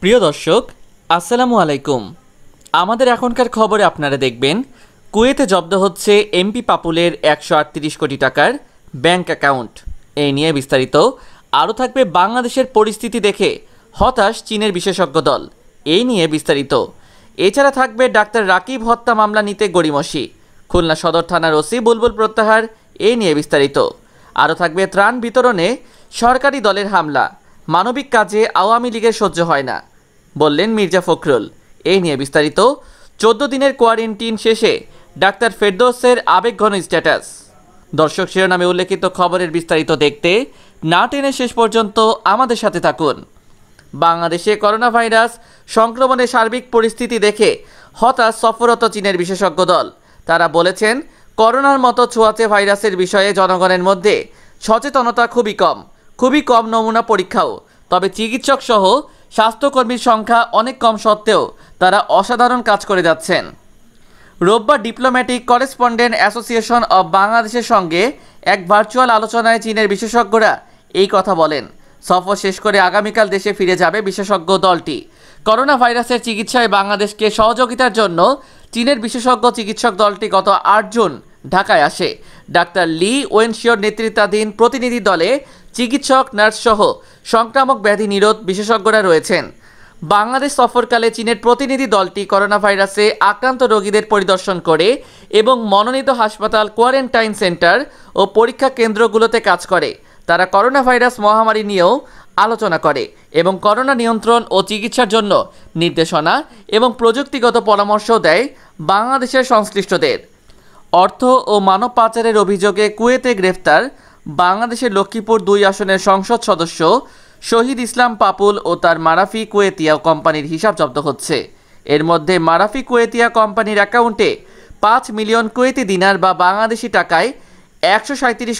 প্রিয় দর্শক আসসালামু আলাইকুম আমাদের এখনকার খবরে আপনারা দেখবেন কুয়েতে জব্দ হচ্ছে এমপি পাপুলের একশো আটত্রিশ কোটি টাকার ব্যাংক অ্যাকাউন্ট এই নিয়ে বিস্তারিত আরও থাকবে বাংলাদেশের পরিস্থিতি দেখে হতাশ চীনের বিশেষজ্ঞ দল এই নিয়ে বিস্তারিত এছাড়া থাকবে ডাক্তার রাকিব হত্যা মামলা নিতে গড়িমসি খুলনা সদর থানার ওসি বুলবুল প্রত্যাহার এ নিয়ে বিস্তারিত আরও থাকবে ত্রাণ বিতরণে সরকারি দলের হামলা মানবিক কাজে আওয়ামী লীগের সহ্য হয় না বললেন মির্জা ফখরুল এ নিয়ে বিস্তারিত চোদ্দ দিনের কোয়ারেন্টিন শেষে ডাক্তার ফেরদৌসের আবেগঘন স্ট্যাটাস দর্শক শিরোনামে উল্লেখিত খবরের বিস্তারিত দেখতে না টেনে শেষ পর্যন্ত আমাদের সাথে থাকুন বাংলাদেশে করোনা ভাইরাস সংক্রমণের সার্বিক পরিস্থিতি দেখে হতাশ সফররত চীনের বিশেষজ্ঞ দল তারা বলেছেন করোনার মতো ছোঁয়াচে ভাইরাসের বিষয়ে জনগণের মধ্যে সচেতনতা খুবই কম খুবই কম নমুনা পরীক্ষাও তবে চিকিৎসক সহ স্বাস্থ্যকর্মীর সংখ্যা অনেক কম সত্ত্বেও তারা অসাধারণ কাজ করে যাচ্ছেন রোববার ডিপ্লোম্যাটিক করেসপন্ডেন্ট অ্যাসোসিয়েশন অব বাংলাদেশের সঙ্গে এক ভার্চুয়াল আলোচনায় চীনের বিশেষজ্ঞরা এই কথা বলেন সফর শেষ করে আগামীকাল দেশে ফিরে যাবে বিশেষজ্ঞ দলটি করোনা ভাইরাসের চিকিৎসায় বাংলাদেশকে সহযোগিতার জন্য চীনের বিশেষজ্ঞ চিকিৎসক দলটি গত আট জুন ঢাকায় আসে ডাক্তার লি ওয়েনশিওর নেতৃত্বাধীন প্রতিনিধি দলে চিকিৎসক নার্স সহ সংক্রামক ব্যাধি নিরোধ বিশেষজ্ঞরা রয়েছেন বাংলাদেশ সফরকালে চীনের প্রতিনিধি দলটি করোনা ভাইরাসে আক্রান্ত রোগীদের পরিদর্শন করে এবং মনোনীত হাসপাতাল কোয়ারেন্টাইন সেন্টার ও পরীক্ষা কেন্দ্রগুলোতে কাজ করে তারা করোনা ভাইরাস মহামারী নিয়েও আলোচনা করে এবং করোনা নিয়ন্ত্রণ ও চিকিৎসার জন্য নির্দেশনা এবং প্রযুক্তিগত পরামর্শ দেয় বাংলাদেশের সংশ্লিষ্টদের অর্থ ও মানব পাচারের অভিযোগে কুয়েতে গ্রেফতার বাংলাদেশের লক্ষ্মীপুর দুই আসনের সংসদ সদস্য শহীদ ইসলাম পাপুল ও তার মারাফি কুয়েতিয়া কোম্পানির হিসাব জব্দ হচ্ছে এর মধ্যে মারাফি কুয়েতিয়া কোম্পানির অ্যাকাউন্টে পাঁচ মিলিয়ন কুয়েতি দিনার বা বাংলাদেশি টাকায় একশো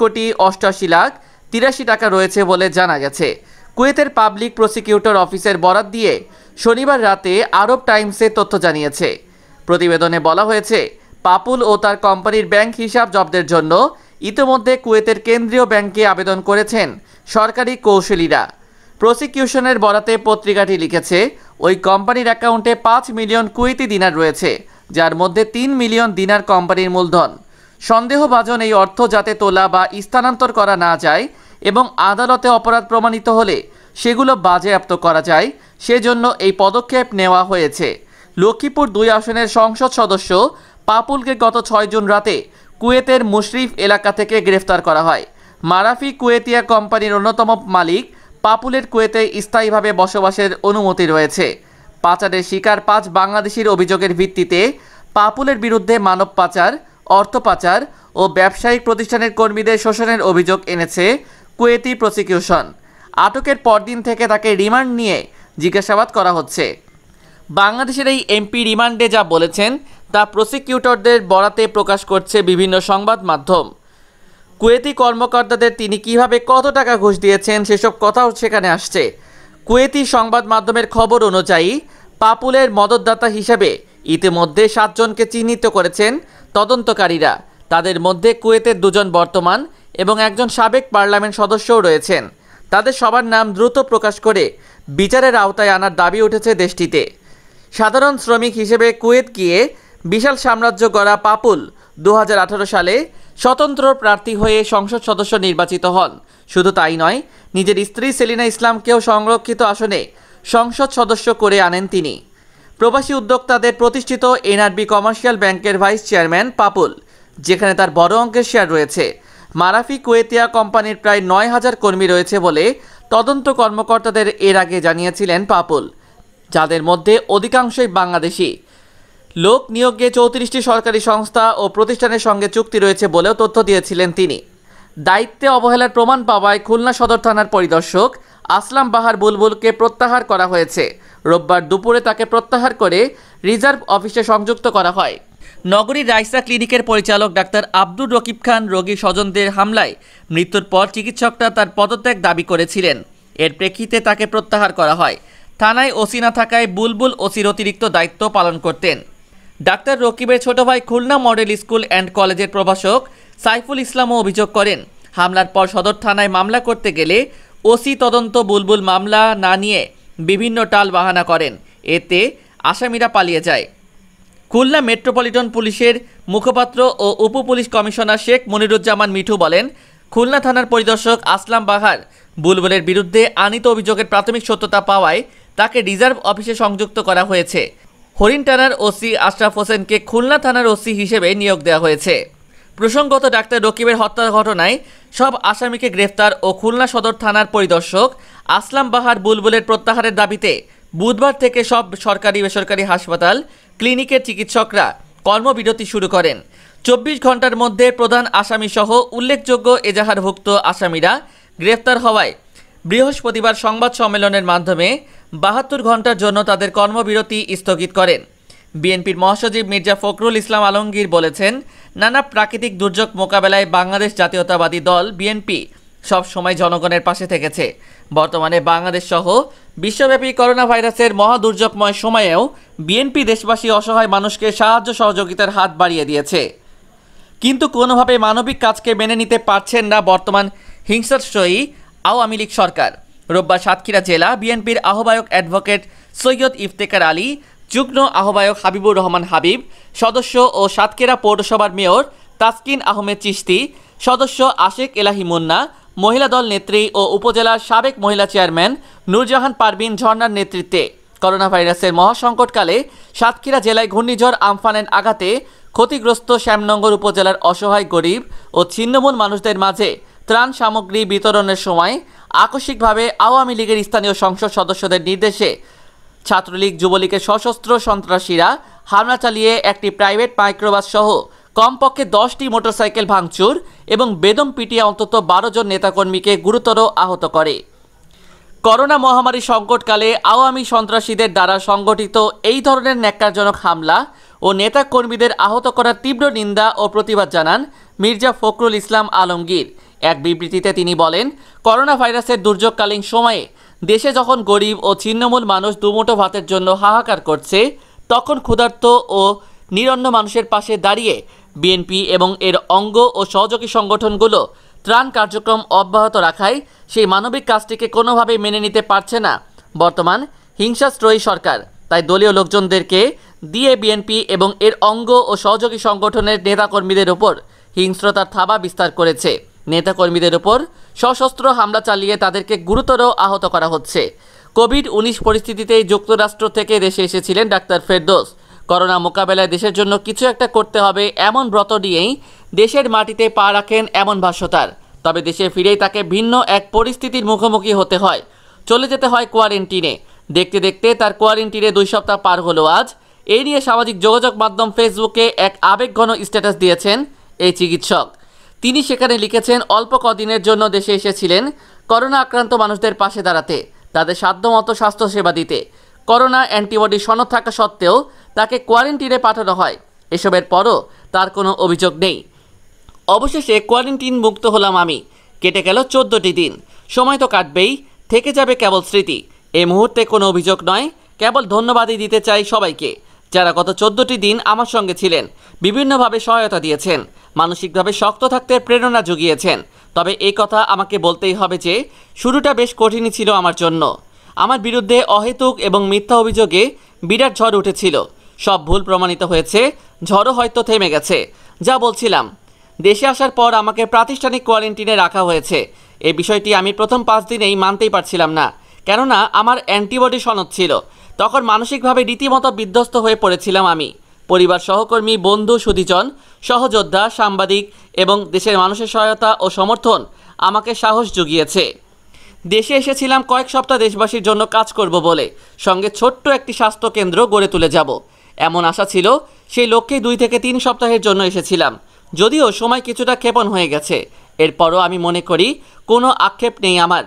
কোটি অষ্টআশি লাখ তিরাশি টাকা রয়েছে বলে জানা গেছে কুয়েতের পাবলিক প্রসিকিউটর অফিসের বরাত দিয়ে শনিবার রাতে আরব টাইমসে তথ্য জানিয়েছে প্রতিবেদনে বলা হয়েছে পাপুল ও তার কোম্পানির ব্যাংক হিসাব জব্দের জন্য ইতিমধ্যে কুয়েতের কেন্দ্রীয় ব্যাংকে আবেদন করেছেন সরকারি কৌশলীরা প্রসিকিউশনের বরাতে পত্রিকাটি লিখেছে ওই কোম্পানির অ্যাকাউন্টে পাঁচ মিলিয়ন কুয়েতি দিনার রয়েছে যার মধ্যে তিন মিলিয়ন দিনার কোম্পানির মূলধন সন্দেহভাজন এই অর্থ যাতে তোলা বা স্থানান্তর করা না যায় এবং আদালতে অপরাধ প্রমাণিত হলে সেগুলো বাজেয়াপ্ত করা যায় সেজন্য এই পদক্ষেপ নেওয়া হয়েছে লক্ষ্মীপুর দুই আসনের সংসদ সদস্য পাপুলকে গত ছয় জুন রাতে কুয়েতের মুশরিফ এলাকা থেকে গ্রেফতার করা হয় মারাফি কুয়েতিয়া কোম্পানির অন্যতম মালিক পাপুলের কুয়েতে স্থায়ীভাবে বসবাসের অনুমতি রয়েছে পাচারের শিকার পাঁচ বাংলাদেশির অভিযোগের ভিত্তিতে পাপুলের বিরুদ্ধে মানব পাচার অর্থ পাচার ও ব্যবসায়িক প্রতিষ্ঠানের কর্মীদের শোষণের অভিযোগ এনেছে কুয়েতি প্রসিকিউশন আটকের পরদিন থেকে তাকে রিমান্ড নিয়ে জিজ্ঞাসাবাদ করা হচ্ছে বাংলাদেশের এই এমপি রিমান্ডে যা বলেছেন তা প্রসিকিউটরদের বরাতে প্রকাশ করছে বিভিন্ন সংবাদ মাধ্যম কুয়েতি কর্মকর্তাদের তিনি কিভাবে কত টাকা ঘুষ দিয়েছেন সেসব কথাও সেখানে আসছে কুয়েতি সংবাদ মাধ্যমের খবর অনুযায়ী পাপুলের মদতদাতা হিসেবে ইতিমধ্যে সাতজনকে চিহ্নিত করেছেন তদন্তকারীরা তাদের মধ্যে কুয়েতের দুজন বর্তমান এবং একজন সাবেক পার্লামেন্ট সদস্যও রয়েছেন তাদের সবার নাম দ্রুত প্রকাশ করে বিচারের আওতায় আনার দাবি উঠেছে দেশটিতে সাধারণ শ্রমিক হিসেবে কুয়েত গিয়ে বিশাল সাম্রাজ্য গড়া পাপুল দু সালে স্বতন্ত্র প্রার্থী হয়ে সংসদ সদস্য নির্বাচিত হন শুধু তাই নয় নিজের স্ত্রী সেলিনা ইসলামকেও সংরক্ষিত আসনে সংসদ সদস্য করে আনেন তিনি প্রবাসী উদ্যোক্তাদের প্রতিষ্ঠিত এনআরবি কমার্শিয়াল ব্যাংকের ভাইস চেয়ারম্যান পাপুল যেখানে তার বড় অঙ্কের শেয়ার রয়েছে মারাফি কুয়েতিয়া কোম্পানির প্রায় নয় হাজার কর্মী রয়েছে বলে তদন্ত কর্মকর্তাদের এর আগে জানিয়েছিলেন পাপুল যাদের মধ্যে অধিকাংশই বাংলাদেশি লোক নিয়োগে চৌত্রিশটি সরকারি সংস্থা ও প্রতিষ্ঠানের সঙ্গে চুক্তি রয়েছে বলেও তথ্য দিয়েছিলেন তিনি দায়িত্বে অবহেলার প্রমাণ পাওয়ায় খুলনা সদর থানার পরিদর্শক আসলাম বাহার বুলবুলকে প্রত্যাহার করা হয়েছে রোববার দুপুরে তাকে প্রত্যাহার করে রিজার্ভ অফিসে সংযুক্ত করা হয় নগরীর রাইসা ক্লিনিকের পরিচালক ডাক্তার আব্দুর রকিব খান রোগী স্বজনদের হামলায় মৃত্যুর পর চিকিৎসকরা তার পদত্যাগ দাবি করেছিলেন এর প্রেক্ষিতে তাকে প্রত্যাহার করা হয় থানায় ওসি না থাকায় বুলবুল ওসির অতিরিক্ত দায়িত্ব পালন করতেন ডাক্তার রকিবের ছোট ভাই খুলনা মডেল স্কুল অ্যান্ড কলেজের প্রভাষক সাইফুল ইসলামও অভিযোগ করেন হামলার পর সদর থানায় মামলা করতে গেলে ওসি তদন্ত বুলবুল মামলা না নিয়ে বিভিন্ন টাল বাহানা করেন এতে আসামিরা পালিয়ে যায় খুলনা মেট্রোপলিটন পুলিশের মুখপাত্র ও উপ পুলিশ কমিশনার শেখ মনিরুজ্জামান মিঠু বলেন খুলনা থানার পরিদর্শক আসলাম বাহার বুলবুলের বিরুদ্ধে আনিত অভিযোগের প্রাথমিক সত্যতা পাওয়ায় তাকে রিজার্ভ অফিসে সংযুক্ত করা হয়েছে হরিণ থানার ওসি আশরাফ হোসেনকে খুলনা থানার ওসি হিসেবে নিয়োগ দেওয়া হয়েছে প্রসঙ্গত ডাক্তার রকিবের হত্যার ঘটনায় সব আসামিকে গ্রেফতার ও খুলনা সদর থানার পরিদর্শক আসলাম বাহার বুলবুলের প্রত্যাহারের দাবিতে বুধবার থেকে সব সরকারি বেসরকারি হাসপাতাল ক্লিনিকের চিকিৎসকরা কর্মবিরতি শুরু করেন চব্বিশ ঘন্টার মধ্যে প্রধান আসামিসহ উল্লেখযোগ্য এজাহারভুক্ত আসামিরা গ্রেফতার হওয়ায় বৃহস্পতিবার সংবাদ সম্মেলনের মাধ্যমে বাহাত্তর ঘন্টার জন্য তাদের কর্মবিরতি স্থগিত করেন বিএনপির মহাসচিব মির্জা ফখরুল ইসলাম আলমগীর বলেছেন নানা প্রাকৃতিক দুর্যোগ মোকাবেলায় বাংলাদেশ জাতীয়তাবাদী দল বিএনপি সব সময় জনগণের পাশে থেকেছে বর্তমানে বাংলাদেশ সহ বিশ্বব্যাপী করোনা ভাইরাসের মহাদুর্যোগময় সময়েও বিএনপি দেশবাসী অসহায় মানুষকে সাহায্য সহযোগিতার হাত বাড়িয়ে দিয়েছে কিন্তু কোনোভাবে মানবিক কাজকে মেনে নিতে পারছেন না বর্তমান হিংসাশ্রয়ী আওয়ামী লীগ সরকার রোববার সাতক্ষীরা জেলা বিএনপির আহ্বায়ক অ্যাডভোকেট সৈয়দ ইফতেকার আলী যুগ্ম আহ্বায়ক হাবিবুর রহমান হাবিব সদস্য ও সাতক্ষীরা পৌরসভার মেয়র তাসকিন আহমেদ চিস্তি সদস্য আশেক এলাহি মুন্না মহিলা দল নেত্রী ও উপজেলার সাবেক মহিলা চেয়ারম্যান নুরজাহান পারবিন ঝর্ণার নেতৃত্বে করোনা ভাইরাসের মহাসংকটকালে সাতক্ষীরা জেলায় ঘূর্ণিঝড় আমফানের আঘাতে ক্ষতিগ্রস্ত শ্যামনগর উপজেলার অসহায় গরিব ও ছিন্নমূল মানুষদের মাঝে ত্রাণ সামগ্রী বিতরণের সময় আকস্মিকভাবে আওয়ামী লীগের স্থানীয় সংসদ সদস্যদের নির্দেশে ছাত্রলীগ যুবলীগের সশস্ত্র সন্ত্রাসীরা হামলা চালিয়ে একটি প্রাইভেট মাইক্রোবাস সহ কমপক্ষে দশটি মোটরসাইকেল ভাঙচুর এবং বেদম পিটিয়ে অন্তত বারো জন নেতাকর্মীকে গুরুতর আহত করে করোনা মহামারী সংকটকালে আওয়ামী সন্ত্রাসীদের দ্বারা সংগঠিত এই ধরনের ন্যাক্কারজনক হামলা ও নেতাকর্মীদের আহত করার তীব্র নিন্দা ও প্রতিবাদ জানান মির্জা ফখরুল ইসলাম আলমগীর এক বিবৃতিতে তিনি বলেন করোনা ভাইরাসের দুর্যোগকালীন সময়ে দেশে যখন গরিব ও ছিন্নমূল মানুষ দুমুঠো ভাতের জন্য হাহাকার করছে তখন ক্ষুধার্ত ও নিরন্ন মানুষের পাশে দাঁড়িয়ে বিএনপি এবং এর অঙ্গ ও সহযোগী সংগঠনগুলো ত্রাণ কার্যক্রম অব্যাহত রাখায় সেই মানবিক কাজটিকে কোনোভাবেই মেনে নিতে পারছে না বর্তমান হিংসাশ্রয়ী সরকার তাই দলীয় লোকজনদেরকে দিয়ে বিএনপি এবং এর অঙ্গ ও সহযোগী সংগঠনের নেতাকর্মীদের ওপর হিংস্রতার থাবা বিস্তার করেছে নেতাকর্মীদের ওপর সশস্ত্র হামলা চালিয়ে তাদেরকে গুরুতর আহত করা হচ্ছে কোভিড উনিশ পরিস্থিতিতে যুক্তরাষ্ট্র থেকে দেশে এসেছিলেন ডাক্তার ফেরদোস করোনা মোকাবেলায় দেশের জন্য কিছু একটা করতে হবে এমন ব্রত নিয়েই দেশের মাটিতে পা রাখেন এমন ভাষ্যতার তবে দেশে ফিরেই তাকে ভিন্ন এক পরিস্থিতির মুখোমুখি হতে হয় চলে যেতে হয় কোয়ারেন্টিনে দেখতে দেখতে তার কোয়ারেন্টিনে দুই সপ্তাহ পার হলো আজ এ নিয়ে সামাজিক যোগাযোগ মাধ্যম ফেসবুকে এক আবেগঘন স্ট্যাটাস দিয়েছেন এই চিকিৎসক তিনি সেখানে লিখেছেন অল্প কদিনের জন্য দেশে এসেছিলেন করোনা আক্রান্ত মানুষদের পাশে দাঁড়াতে তাদের সাধ্যমতো স্বাস্থ্যসেবা দিতে করোনা অ্যান্টিবডি সনদ থাকা সত্ত্বেও তাকে কোয়ারেন্টিনে পাঠানো হয় এসবের পরও তার কোনো অভিযোগ নেই অবশেষে কোয়ারেন্টিন মুক্ত হলাম আমি কেটে গেল চোদ্দটি দিন সময় তো কাটবেই থেকে যাবে কেবল স্মৃতি এ মুহূর্তে কোনো অভিযোগ নয় কেবল ধন্যবাদই দিতে চাই সবাইকে যারা গত চোদ্দটি দিন আমার সঙ্গে ছিলেন বিভিন্নভাবে সহায়তা দিয়েছেন মানসিকভাবে শক্ত থাকতে প্রেরণা জুগিয়েছেন তবে এই কথা আমাকে বলতেই হবে যে শুরুটা বেশ কঠিনই ছিল আমার জন্য আমার বিরুদ্ধে অহেতুক এবং মিথ্যা অভিযোগে বিরাট ঝড় উঠেছিল সব ভুল প্রমাণিত হয়েছে ঝড়ও হয়তো থেমে গেছে যা বলছিলাম দেশে আসার পর আমাকে প্রাতিষ্ঠানিক কোয়ারেন্টিনে রাখা হয়েছে এই বিষয়টি আমি প্রথম পাঁচ দিনেই মানতেই পারছিলাম না কেননা আমার অ্যান্টিবডি সনদ ছিল তখন মানসিকভাবে রীতিমতো বিধ্বস্ত হয়ে পড়েছিলাম আমি পরিবার সহকর্মী বন্ধু সুদীজন সহযোদ্ধা সাংবাদিক এবং দেশের মানুষের সহায়তা ও সমর্থন আমাকে সাহস জুগিয়েছে দেশে এসেছিলাম কয়েক সপ্তাহ দেশবাসীর জন্য কাজ করব বলে সঙ্গে ছোট্ট একটি স্বাস্থ্য কেন্দ্র গড়ে তুলে যাব এমন আশা ছিল সেই লক্ষ্যে দুই থেকে তিন সপ্তাহের জন্য এসেছিলাম যদিও সময় কিছুটা ক্ষেপণ হয়ে গেছে এরপরও আমি মনে করি কোনো আক্ষেপ নেই আমার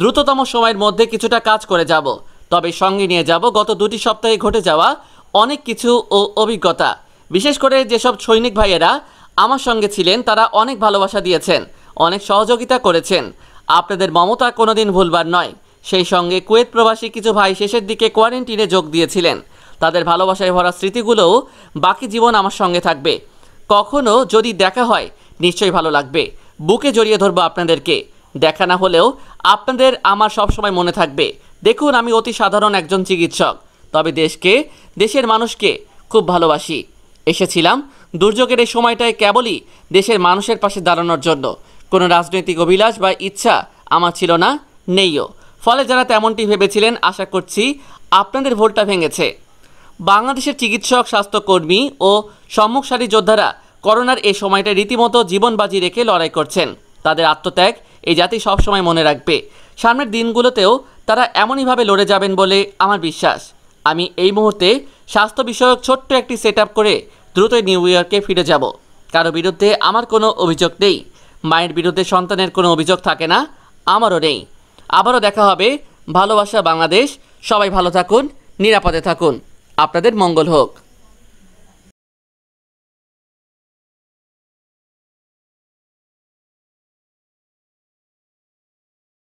দ্রুততম সময়ের মধ্যে কিছুটা কাজ করে যাব তবে সঙ্গে নিয়ে যাব গত দুটি সপ্তাহে ঘটে যাওয়া অনেক কিছু ও অভিজ্ঞতা বিশেষ করে যেসব সৈনিক ভাইয়েরা আমার সঙ্গে ছিলেন তারা অনেক ভালোবাসা দিয়েছেন অনেক সহযোগিতা করেছেন আপনাদের মমতা কোনোদিন ভুলবার নয় সেই সঙ্গে কুয়েত প্রবাসী কিছু ভাই শেষের দিকে কোয়ারেন্টিনে যোগ দিয়েছিলেন তাদের ভালোবাসায় ভরা স্মৃতিগুলোও বাকি জীবন আমার সঙ্গে থাকবে কখনো যদি দেখা হয় নিশ্চয়ই ভালো লাগবে বুকে জড়িয়ে ধরবো আপনাদেরকে দেখা না হলেও আপনাদের আমার সবসময় মনে থাকবে দেখুন আমি অতি সাধারণ একজন চিকিৎসক তবে দেশকে দেশের মানুষকে খুব ভালোবাসি এসেছিলাম দুর্যোগের এই সময়টায় কেবলই দেশের মানুষের পাশে দাঁড়ানোর জন্য কোনো রাজনৈতিক অভিলাষ বা ইচ্ছা আমার ছিল না নেইও ফলে যারা তেমনটি ভেবেছিলেন আশা করছি আপনাদের ভোটটা ভেঙেছে বাংলাদেশের চিকিৎসক স্বাস্থ্যকর্মী ও সম্মুখসারী যোদ্ধারা করোনার এই সময়টা রীতিমতো জীবন বাজি রেখে লড়াই করছেন তাদের আত্মত্যাগ এই জাতি সবসময় মনে রাখবে সামনের দিনগুলোতেও তারা এমনইভাবে লড়ে যাবেন বলে আমার বিশ্বাস আমি এই মুহূর্তে স্বাস্থ্য বিষয়ক ছোট্ট একটি সেট করে দ্রুত নিউ ইয়র্কে ফিরে যাব কারো বিরুদ্ধে আমার কোনো অভিযোগ নেই মায়ের বিরুদ্ধে সন্তানের কোনো অভিযোগ থাকে না আমারও নেই আবারও দেখা হবে ভালোবাসা বাংলাদেশ সবাই ভালো থাকুন নিরাপদে থাকুন আপনাদের মঙ্গল হোক